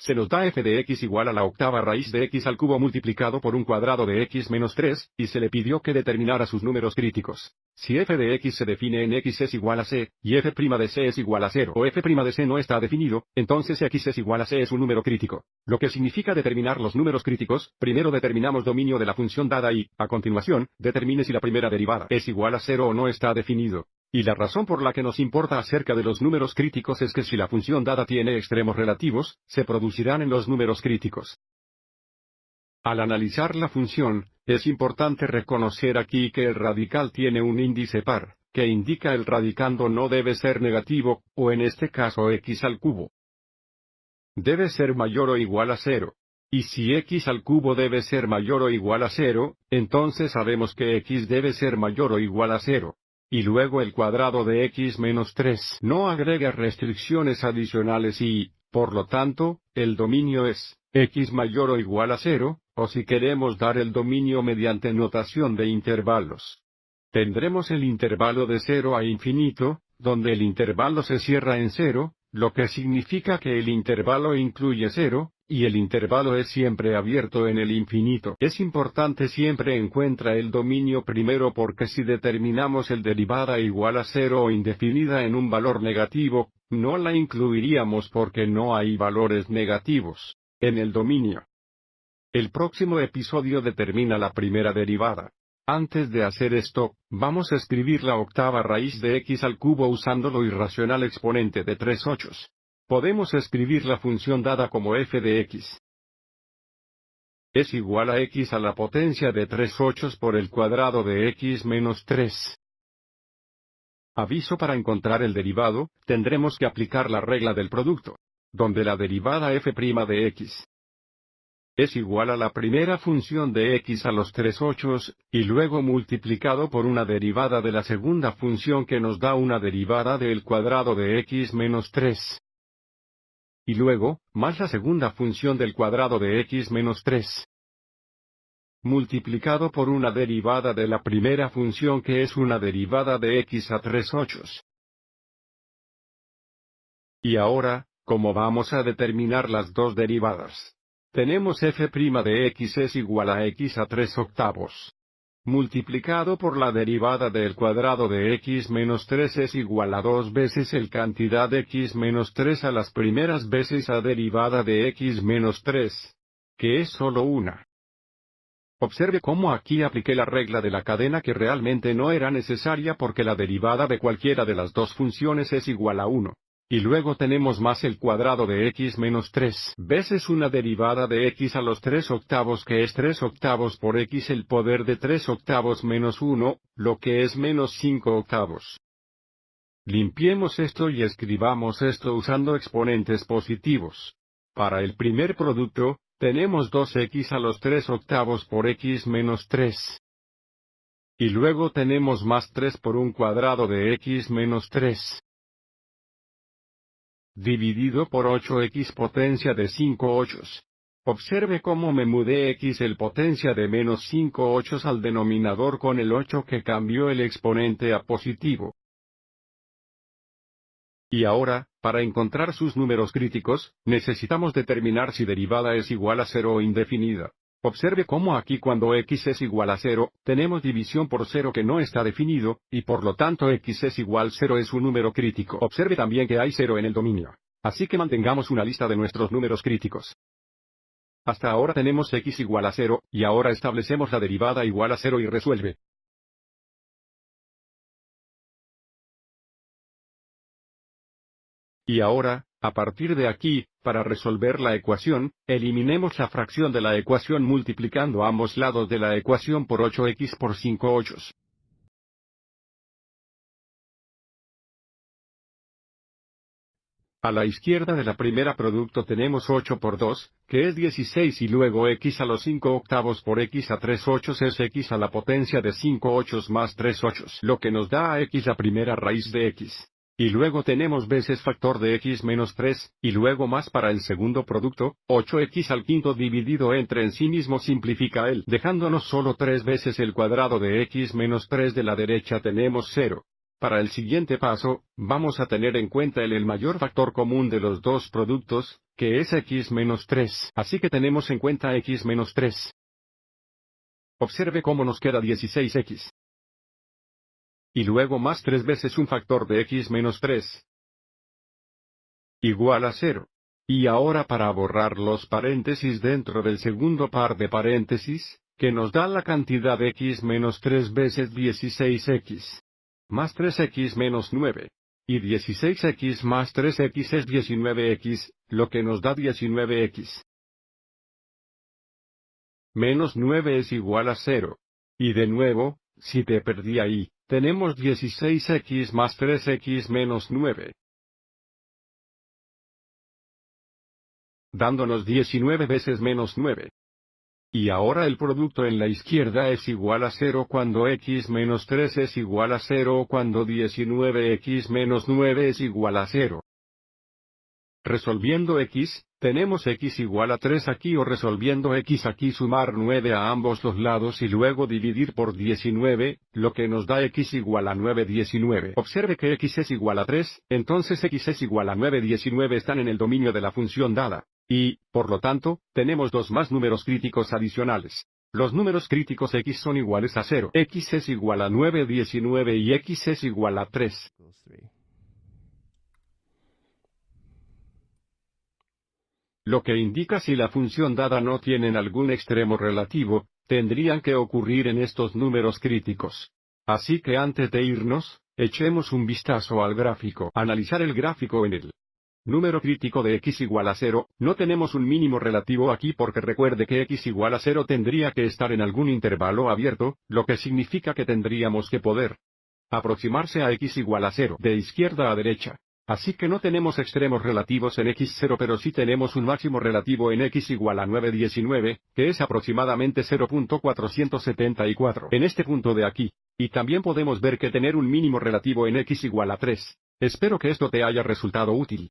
se nos da f de x igual a la octava raíz de x al cubo multiplicado por un cuadrado de x menos 3, y se le pidió que determinara sus números críticos. Si f de x se define en x es igual a c, y f' de c es igual a 0 o f' de c no está definido, entonces x es igual a c es un número crítico. Lo que significa determinar los números críticos, primero determinamos dominio de la función dada y, a continuación, determine si la primera derivada es igual a 0 o no está definido. Y la razón por la que nos importa acerca de los números críticos es que si la función dada tiene extremos relativos, se producirán en los números críticos. Al analizar la función, es importante reconocer aquí que el radical tiene un índice par, que indica el radicando no debe ser negativo, o en este caso x al cubo. Debe ser mayor o igual a cero. Y si x al cubo debe ser mayor o igual a cero, entonces sabemos que x debe ser mayor o igual a cero. Y luego el cuadrado de x menos 3 no agrega restricciones adicionales y, por lo tanto, el dominio es x mayor o igual a 0, o si queremos dar el dominio mediante notación de intervalos. Tendremos el intervalo de 0 a infinito, donde el intervalo se cierra en 0, lo que significa que el intervalo incluye 0, y el intervalo es siempre abierto en el infinito. Es importante siempre encuentra el dominio primero porque si determinamos el derivada igual a cero o indefinida en un valor negativo, no la incluiríamos porque no hay valores negativos. En el dominio. El próximo episodio determina la primera derivada. Antes de hacer esto, vamos a escribir la octava raíz de x al cubo usando lo irracional exponente de tres ochos. Podemos escribir la función dada como f de x. Es igual a x a la potencia de 3 ochos por el cuadrado de x menos 3. Aviso para encontrar el derivado, tendremos que aplicar la regla del producto, donde la derivada f' de x es igual a la primera función de x a los 3 ochos, y luego multiplicado por una derivada de la segunda función que nos da una derivada del cuadrado de x menos 3 y luego, más la segunda función del cuadrado de x menos 3. Multiplicado por una derivada de la primera función que es una derivada de x a 3 ochos. Y ahora, ¿cómo vamos a determinar las dos derivadas? Tenemos f' de x es igual a x a 3 octavos multiplicado por la derivada del cuadrado de x menos 3 es igual a dos veces el cantidad de x menos 3 a las primeras veces a derivada de x menos 3, que es solo una. Observe cómo aquí apliqué la regla de la cadena que realmente no era necesaria porque la derivada de cualquiera de las dos funciones es igual a 1. Y luego tenemos más el cuadrado de x menos 3 veces una derivada de x a los 3 octavos que es 3 octavos por x el poder de 3 octavos menos 1, lo que es menos 5 octavos. Limpiemos esto y escribamos esto usando exponentes positivos. Para el primer producto, tenemos 2x a los 3 octavos por x menos 3. Y luego tenemos más 3 por un cuadrado de x menos 3 dividido por 8x potencia de 5 8. Observe cómo me mudé x el potencia de menos 5 8 al denominador con el 8 que cambió el exponente a positivo. Y ahora, para encontrar sus números críticos, necesitamos determinar si derivada es igual a cero o indefinida. Observe cómo aquí cuando x es igual a 0, tenemos división por 0 que no está definido, y por lo tanto x es igual a 0 es un número crítico. Observe también que hay 0 en el dominio. Así que mantengamos una lista de nuestros números críticos. Hasta ahora tenemos x igual a 0, y ahora establecemos la derivada igual a 0 y resuelve. Y ahora, a partir de aquí, para resolver la ecuación, eliminemos la fracción de la ecuación multiplicando ambos lados de la ecuación por 8x por 5 ochos. A la izquierda de la primera producto tenemos 8 por 2, que es 16 y luego x a los 5 octavos por x a 3 8 es x a la potencia de 5 ochos más 3 ochos, lo que nos da a x la primera raíz de x y luego tenemos veces factor de x menos 3, y luego más para el segundo producto, 8x al quinto dividido entre en sí mismo simplifica el, dejándonos solo 3 veces el cuadrado de x menos 3 de la derecha tenemos 0. Para el siguiente paso, vamos a tener en cuenta el, el mayor factor común de los dos productos, que es x menos 3, así que tenemos en cuenta x menos 3. Observe cómo nos queda 16x y luego más 3 veces un factor de x menos 3. Igual a 0. Y ahora para borrar los paréntesis dentro del segundo par de paréntesis, que nos da la cantidad de x menos 3 veces 16x. Más 3x menos 9. Y 16x más 3x es 19x, lo que nos da 19x. Menos 9 es igual a 0. Y de nuevo, si te perdí ahí, tenemos 16x más 3x menos 9. dándonos 19 veces menos 9. Y ahora el producto en la izquierda es igual a 0 cuando x menos 3 es igual a 0 cuando 19x menos 9 es igual a 0. Resolviendo x, tenemos x igual a 3 aquí o resolviendo x aquí sumar 9 a ambos los lados y luego dividir por 19, lo que nos da x igual a 9 19. Observe que x es igual a 3, entonces x es igual a 9 19 están en el dominio de la función dada. Y, por lo tanto, tenemos dos más números críticos adicionales. Los números críticos x son iguales a 0. x es igual a 9 19 y x es igual a 3. lo que indica si la función dada no tiene algún extremo relativo, tendrían que ocurrir en estos números críticos. Así que antes de irnos, echemos un vistazo al gráfico. Analizar el gráfico en el número crítico de x igual a 0, no tenemos un mínimo relativo aquí porque recuerde que x igual a 0 tendría que estar en algún intervalo abierto, lo que significa que tendríamos que poder aproximarse a x igual a 0 de izquierda a derecha. Así que no tenemos extremos relativos en x0 pero sí tenemos un máximo relativo en x igual a 919, que es aproximadamente 0.474 en este punto de aquí. Y también podemos ver que tener un mínimo relativo en x igual a 3. Espero que esto te haya resultado útil.